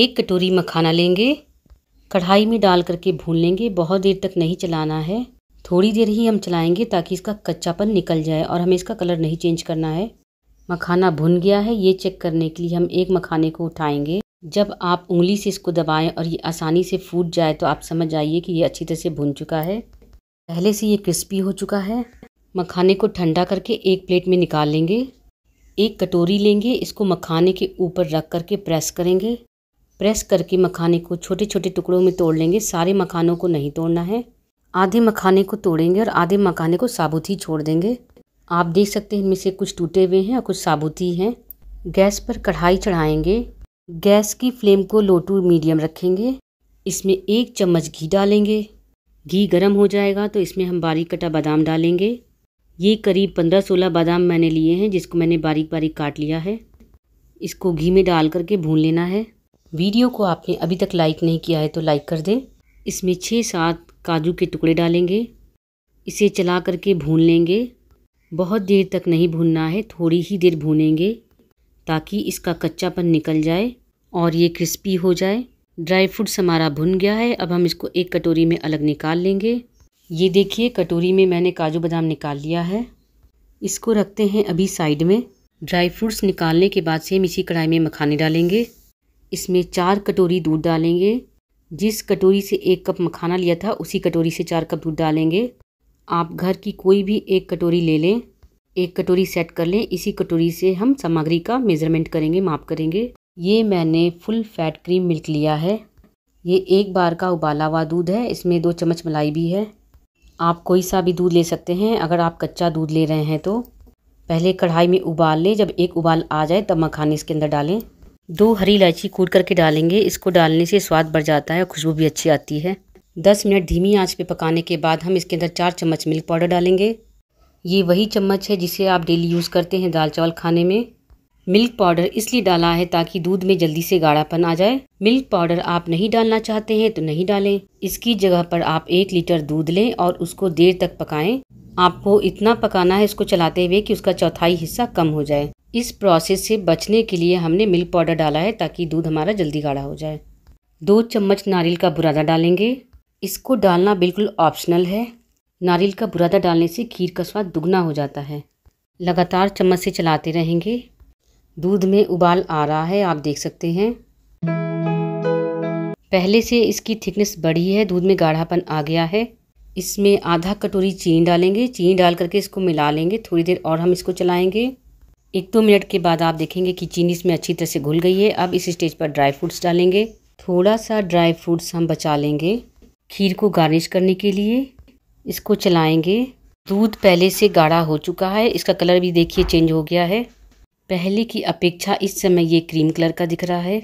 एक कटोरी मखाना लेंगे कढ़ाई में डाल करके भून लेंगे बहुत देर तक नहीं चलाना है थोड़ी देर ही हम चलाएंगे ताकि इसका कच्चापन निकल जाए और हमें इसका कलर नहीं चेंज करना है मखाना भुन गया है ये चेक करने के लिए हम एक मखाने को उठाएंगे जब आप उंगली से इसको दबाएं और ये आसानी से फूट जाए तो आप समझ जाइए कि ये अच्छी तरह से भुन चुका है पहले से ये क्रिस्पी हो चुका है मखाने को ठंडा करके एक प्लेट में निकाल लेंगे एक कटोरी लेंगे इसको मखाने के ऊपर रख करके प्रेस करेंगे प्रेस करके मखाने को छोटे छोटे टुकड़ों में तोड़ लेंगे सारे मखानों को नहीं तोड़ना है आधे मखाने को तोड़ेंगे और आधे मखाने को साबुत ही छोड़ देंगे आप देख सकते हैं इनमें से कुछ टूटे हुए हैं और कुछ साबुत ही हैं गैस पर कढ़ाई चढ़ाएंगे गैस की फ्लेम को लो टू मीडियम रखेंगे इसमें एक चम्मच घी डालेंगे घी गर्म हो जाएगा तो इसमें हम बारीक कटा बादाम डालेंगे ये करीब पंद्रह सोलह बादाम मैंने लिए हैं जिसको मैंने बारीक बारीक काट लिया है इसको घी में डाल करके भून लेना है वीडियो को आपने अभी तक लाइक नहीं किया है तो लाइक कर दें इसमें छः सात काजू के टुकड़े डालेंगे इसे चला करके भून लेंगे बहुत देर तक नहीं भूनना है थोड़ी ही देर भूनेंगे ताकि इसका कच्चापन निकल जाए और ये क्रिस्पी हो जाए ड्राई फ्रूट्स हमारा भुन गया है अब हम इसको एक कटोरी में अलग निकाल लेंगे ये देखिए कटोरी में मैंने काजू बादाम निकाल लिया है इसको रखते हैं अभी साइड में ड्राई फ्रूट्स निकालने के बाद से हम इसी कढ़ाई में मखाने डालेंगे इसमें चार कटोरी दूध डालेंगे जिस कटोरी से एक कप मखाना लिया था उसी कटोरी से चार कप दूध डालेंगे आप घर की कोई भी एक कटोरी ले लें एक कटोरी सेट कर लें इसी कटोरी से हम सामग्री का मेज़रमेंट करेंगे माप करेंगे ये मैंने फुल फैट क्रीम मिल्क लिया है ये एक बार का उबाला हुआ दूध है इसमें दो चम्मच मलाई भी है आप कोई सा भी दूध ले सकते हैं अगर आप कच्चा दूध ले रहे हैं तो पहले कढ़ाई में उबाल लें जब एक उबाल आ जाए तब मखाने इसके अंदर डालें दो हरी इलायची कूट करके डालेंगे इसको डालने से स्वाद बढ़ जाता है और खुशबू भी अच्छी आती है दस मिनट धीमी आंच पे पकाने के बाद हम इसके अंदर चार चम्मच मिल्क पाउडर डालेंगे ये वही चम्मच है जिसे आप डेली यूज़ करते हैं दाल चावल खाने में मिल्क पाउडर इसलिए डाला है ताकि दूध में जल्दी से गाढ़ापन आ जाए मिल्क पाउडर आप नहीं डालना चाहते हैं तो नहीं डालें इसकी जगह पर आप एक लीटर दूध लें और उसको देर तक पकाएं आपको इतना पकाना है इसको चलाते हुए कि उसका चौथाई हिस्सा कम हो जाए इस प्रोसेस से बचने के लिए हमने मिल्क पाउडर डाला है ताकि दूध हमारा जल्दी गाढ़ा हो जाए दो चम्मच नारियल का बुरादा डालेंगे इसको डालना बिल्कुल ऑप्शनल है नारियल का बुरादा डालने से खीर का स्वाद दुगना हो जाता है लगातार चम्मच से चलाते रहेंगे दूध में उबाल आ रहा है आप देख सकते हैं पहले से इसकी थिकनेस बढ़ी है दूध में गाढ़ापन आ गया है इसमें आधा कटोरी चीनी डालेंगे चीनी डाल करके इसको मिला लेंगे थोड़ी देर और हम इसको चलाएंगे एक दो मिनट के बाद आप देखेंगे कि चीनी इसमें अच्छी तरह से घुल गई है अब इस स्टेज पर ड्राई फ्रूट्स डालेंगे थोड़ा सा ड्राई फ्रूट्स हम बचा लेंगे खीर को गार्निश करने के लिए इसको चलाएंगे दूध पहले से गाढ़ा हो चुका है इसका कलर भी देखिए चेंज हो गया है पहले की अपेक्षा इस समय ये क्रीम कलर का दिख रहा है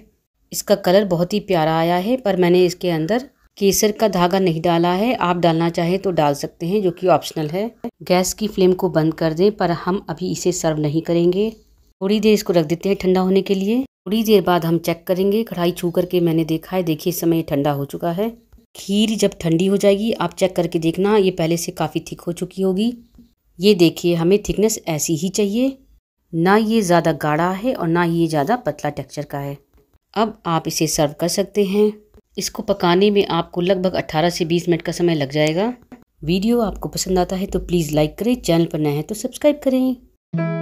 इसका कलर बहुत ही प्यारा आया है पर मैंने इसके अंदर केसर का धागा नहीं डाला है आप डालना चाहें तो डाल सकते हैं जो कि ऑप्शनल है गैस की फ्लेम को बंद कर दें पर हम अभी इसे सर्व नहीं करेंगे थोड़ी देर इसको रख देते हैं ठंडा होने के लिए थोड़ी देर बाद हम चेक करेंगे कढ़ाई छू करके मैंने देखा है देखिए इस समय ठंडा हो चुका है खीर जब ठंडी हो जाएगी आप चेक करके देखना ये पहले से काफ़ी थिक हो चुकी होगी ये देखिए हमें थिकनेस ऐसी ही चाहिए ना ये ज़्यादा गाढ़ा है और ना ये ज़्यादा पतला टेक्सचर का है अब आप इसे सर्व कर सकते हैं इसको पकाने में आपको लगभग 18 से 20 मिनट का समय लग जाएगा वीडियो आपको पसंद आता है तो प्लीज़ लाइक करें चैनल पर नए हैं तो सब्सक्राइब करें